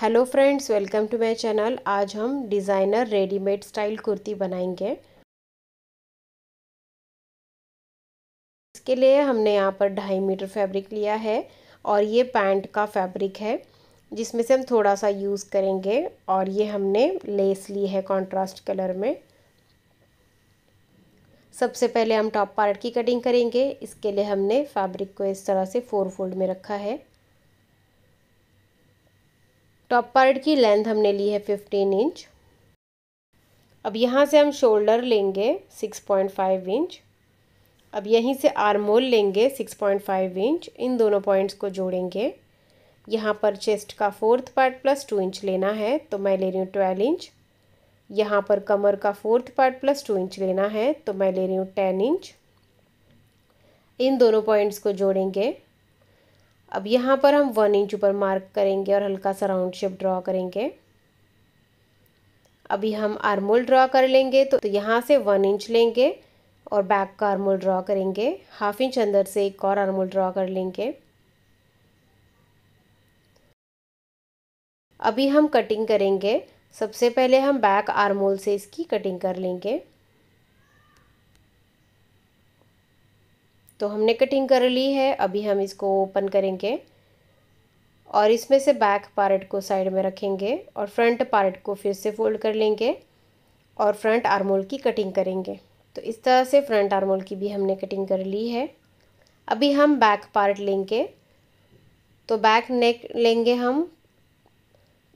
hello friends welcome to my channel आज हम designer readymade style kurti बनाएंगे इसके लिए हमने यहाँ पर ढाई मीटर फैब्रिक लिया है और ये पैंट का फैब्रिक है जिसमें से हम थोड़ा सा यूज़ करेंगे और ये हमने लेस ली है कॉन्ट्रास्ट कलर में सबसे पहले हम टॉप पार्ट की कटिंग करेंगे इसके लिए हमने फैब्रिक को इस तरह से फोर फोल्ड में रखा है टॉप तो पार्ट की लेंथ हमने ली है 15 इंच अब यहाँ से हम शोल्डर लेंगे 6.5 इंच अब यहीं से आर्मोल लेंगे 6.5 इंच इन दोनों पॉइंट्स को जोड़ेंगे यहाँ पर चेस्ट का fourth part plus two inch लेना है तो मैं ले रही हूँ ट्वेल्व इंच यहाँ पर कमर का fourth part plus two inch लेना है तो मैं ले रही हूँ टेन इंच इन दोनों पॉइंट्स को जोड़ेंगे अब यहाँ पर हम वन इंच ऊपर मार्क करेंगे और हल्का सा राउंड शेप ड्रॉ करेंगे अभी हम आर्मोल ड्रॉ कर लेंगे तो, तो यहाँ से वन इंच लेंगे और बैक का आर्मोल ड्रॉ करेंगे हाफ इंच अंदर से एक और आर्मोल ड्रॉ कर लेंगे अभी हम कटिंग करेंगे सबसे पहले हम बैक आर्मोल से इसकी कटिंग कर लेंगे तो हमने कटिंग कर ली है अभी हम इसको ओपन करेंगे और इसमें से बैक पार्ट को साइड में रखेंगे और फ्रंट पार्ट को फिर से फोल्ड कर लेंगे और फ्रंट आर्मोल की कटिंग करेंगे तो इस तरह से फ्रंट आर्मोल की भी हमने कटिंग कर ली है अभी हम बैक पार्ट लेंगे तो बैक नेक लेंगे हम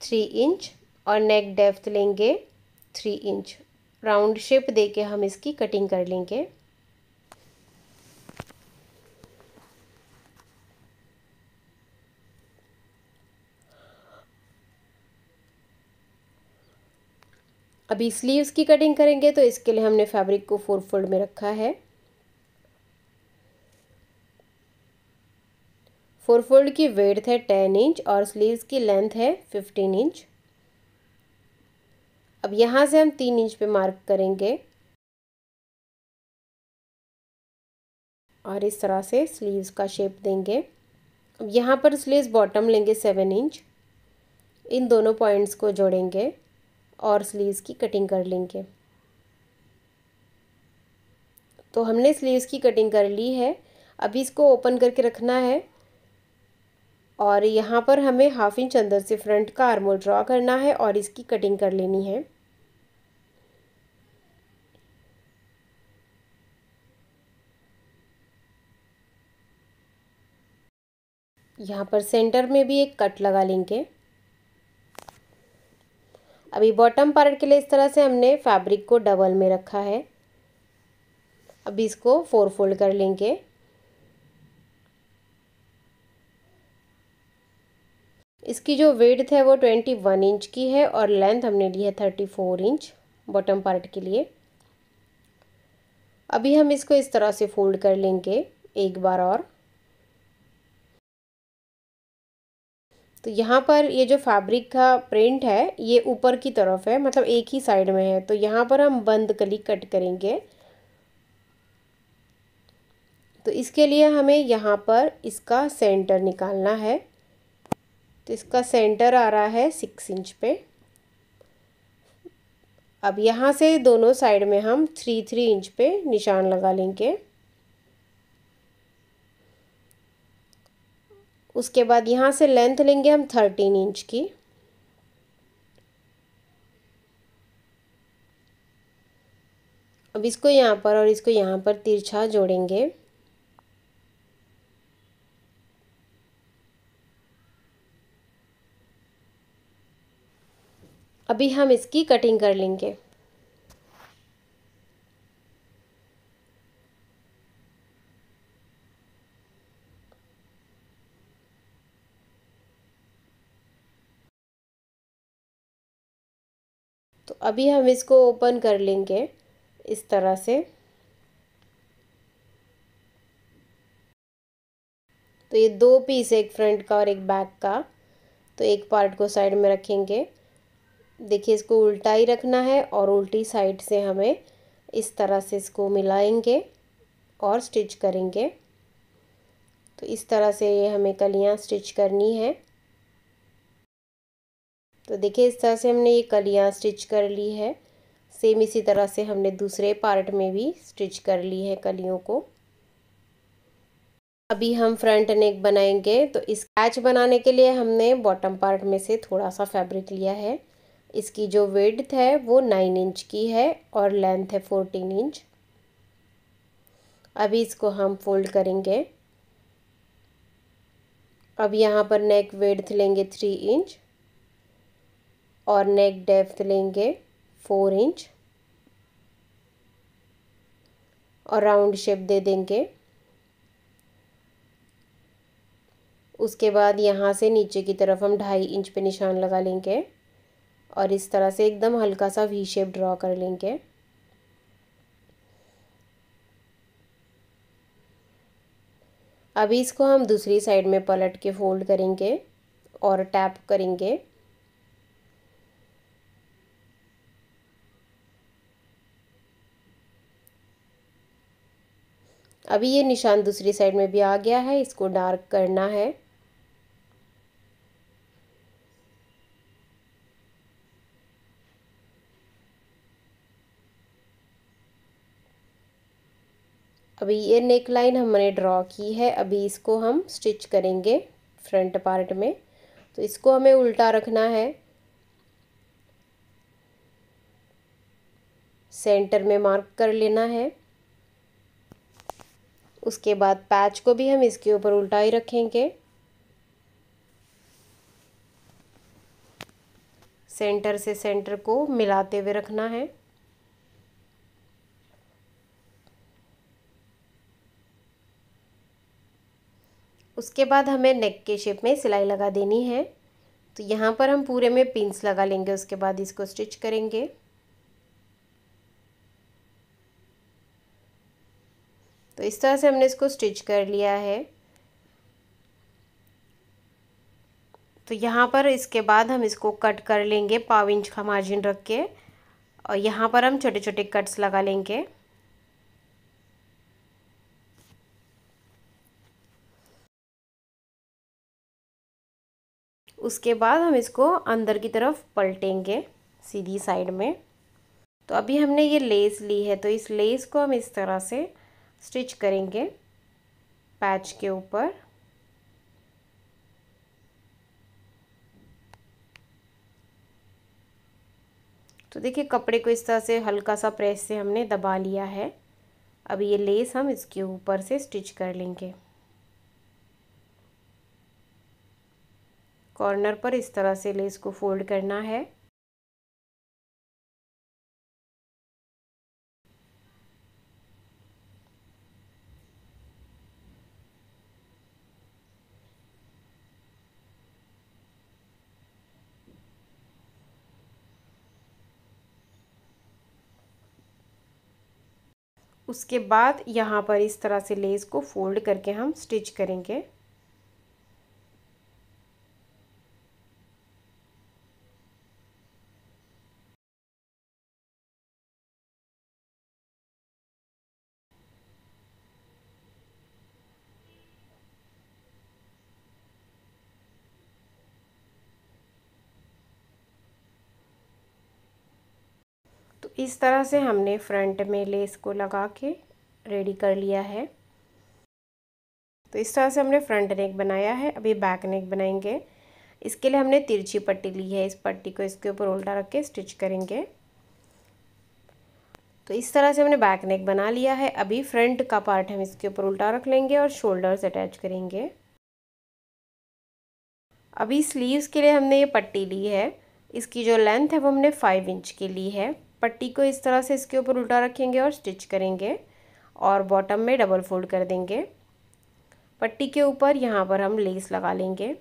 थ्री इंच और नेक डेप्थ लेंगे थ्री इंच राउंड शेप दे के हम इसकी कटिंग कर लेंगे अभी स्लीव्स की कटिंग करेंगे तो इसके लिए हमने फैब्रिक को फोर फोल्ड में रखा है फोर फोल्ड की वेड़ है टेन इंच और स्लीव्स की लेंथ है फिफ्टीन इंच अब यहाँ से हम तीन इंच पे मार्क करेंगे और इस तरह से स्लीव्स का शेप देंगे अब यहाँ पर स्लीव्स बॉटम लेंगे सेवन इंच इन दोनों पॉइंट्स को जोड़ेंगे और स्लीव्स की कटिंग कर लेंगे तो हमने स्लीव्स की कटिंग कर ली है अभी इसको ओपन करके रखना है और यहाँ पर हमें हाफ इंच अंदर से फ्रंट का आर्मोल ड्रॉ करना है और इसकी कटिंग कर लेनी है यहाँ पर सेंटर में भी एक कट लगा लेंगे अभी बॉटम पार्ट के लिए इस तरह से हमने फैब्रिक को डबल में रखा है अभी इसको फोर फोल्ड कर लेंगे इसकी जो वेड्थ है वो ट्वेंटी वन इंच की है और लेंथ हमने ली है thirty four inch bottom part के लिए अभी हम इसको इस तरह से फोल्ड कर लेंगे एक बार और तो यहाँ पर ये जो फैब्रिक का प्रिंट है ये ऊपर की तरफ है मतलब एक ही साइड में है तो यहाँ पर हम बंद कली कट करेंगे तो इसके लिए हमें यहाँ पर इसका सेंटर निकालना है तो इसका सेंटर आ रहा है सिक्स इंच पे अब यहाँ से दोनों साइड में हम थ्री थ्री इंच पे निशान लगा लेंगे उसके बाद यहाँ से लेंथ लेंगे हम थर्टीन इंच की अब इसको यहाँ पर और इसको यहाँ पर तिरछा जोड़ेंगे अभी हम इसकी कटिंग कर लेंगे तो अभी हम इसको ओपन कर लेंगे इस तरह से तो ये दो पीस एक फ्रंट का और एक बैक का तो एक पार्ट को साइड में रखेंगे देखिए इसको उल्टा ही रखना है और उल्टी साइड से हमें इस तरह से इसको मिलाएंगे और स्टिच करेंगे तो इस तरह से ये हमें कलियाँ स्टिच करनी है तो देखिए इस तरह से हमने ये कलियाँ स्टिच कर ली है सेम इसी तरह से हमने दूसरे पार्ट में भी स्टिच कर ली है कलियों को अभी हम फ्रंट नेक बनाएंगे तो इस कैच बनाने के लिए हमने बॉटम पार्ट में से थोड़ा सा फैब्रिक लिया है इसकी जो वेड्थ है वो नाइन इंच की है और लेंथ है फोर्टीन इंच अभी इसको हम फोल्ड करेंगे अब यहाँ पर नेक वेड्थ लेंगे थ्री इंच और नेक डेप्थ लेंगे फोर इंच और राउंड शेप दे देंगे उसके बाद यहाँ से नीचे की तरफ हम ढाई इंच पे निशान लगा लेंगे और इस तरह से एकदम हल्का सा वी शेप ड्रॉ कर लेंगे अभी इसको हम दूसरी साइड में पलट के फोल्ड करेंगे और टैप करेंगे अभी ये निशान दूसरी साइड में भी आ गया है इसको डार्क करना है अभी ये नेक लाइन हमने ड्रॉ की है अभी इसको हम स्टिच करेंगे फ्रंट पार्ट में तो इसको हमें उल्टा रखना है सेंटर में मार्क कर लेना है उसके बाद पैच को भी हम इसके ऊपर उल्टा ही रखेंगे सेंटर से सेंटर को मिलाते हुए रखना है उसके बाद हमें नेक के शेप में सिलाई लगा देनी है तो यहाँ पर हम पूरे में पिंस लगा लेंगे उसके बाद इसको स्टिच करेंगे तो इस तरह से हमने इसको स्टिच कर लिया है तो यहाँ पर इसके बाद हम इसको कट कर लेंगे पाव इंच का मार्जिन रख के और यहाँ पर हम छोटे छोटे कट्स लगा लेंगे उसके बाद हम इसको अंदर की तरफ पलटेंगे सीधी साइड में तो अभी हमने ये लेस ली है तो इस लेस को हम इस तरह से स्टिच करेंगे पैच के ऊपर तो देखिए कपड़े को इस तरह से हल्का सा प्रेस से हमने दबा लिया है अब ये लेस हम इसके ऊपर से स्टिच कर लेंगे कॉर्नर पर इस तरह से लेस को फोल्ड करना है उसके बाद यहाँ पर इस तरह से लेस को फोल्ड करके हम स्टिच करेंगे इस तरह से हमने फ्रंट में लेस को लगा के रेडी कर लिया है तो इस तरह से हमने फ्रंट नेक बनाया है अभी बैक नेक बनाएंगे इसके लिए हमने तिरछी पट्टी ली है इस पट्टी को इसके ऊपर उल्टा रख के स्टिच करेंगे तो इस तरह से हमने बैक नेक बना लिया है अभी फ्रंट का पार्ट हम इसके ऊपर उल्टा रख लेंगे और शोल्डर्स अटैच करेंगे अभी स्लीव्स के लिए हमने ये पट्टी ली है इसकी जो लेंथ है वो हमने फाइव इंच की ली है पट्टी को इस तरह से इसके ऊपर उल्टा रखेंगे और स्टिच करेंगे और बॉटम में डबल फोल्ड कर देंगे पट्टी के ऊपर यहाँ पर हम लेस लगा लेंगे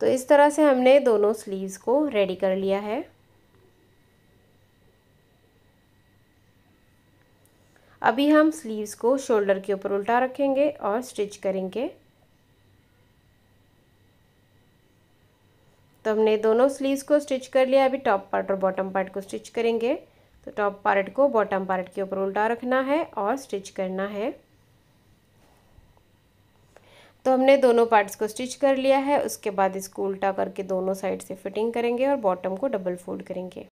तो इस तरह से हमने दोनों स्लीव्स को रेडी कर लिया है अभी हम स्लीव्स को शोल्डर के ऊपर उल्टा रखेंगे और स्टिच करेंगे तो हमने दोनों स्लीव्स को स्टिच कर लिया अभी टॉप पार्ट और बॉटम पार्ट को स्टिच करेंगे तो टॉप पार्ट को बॉटम पार्ट के ऊपर उल्टा रखना है और स्टिच करना है तो हमने दोनों पार्ट्स को स्टिच कर लिया है उसके बाद इसको उल्टा करके दोनों साइड से फिटिंग करेंगे और बॉटम को डबल फोल्ड करेंगे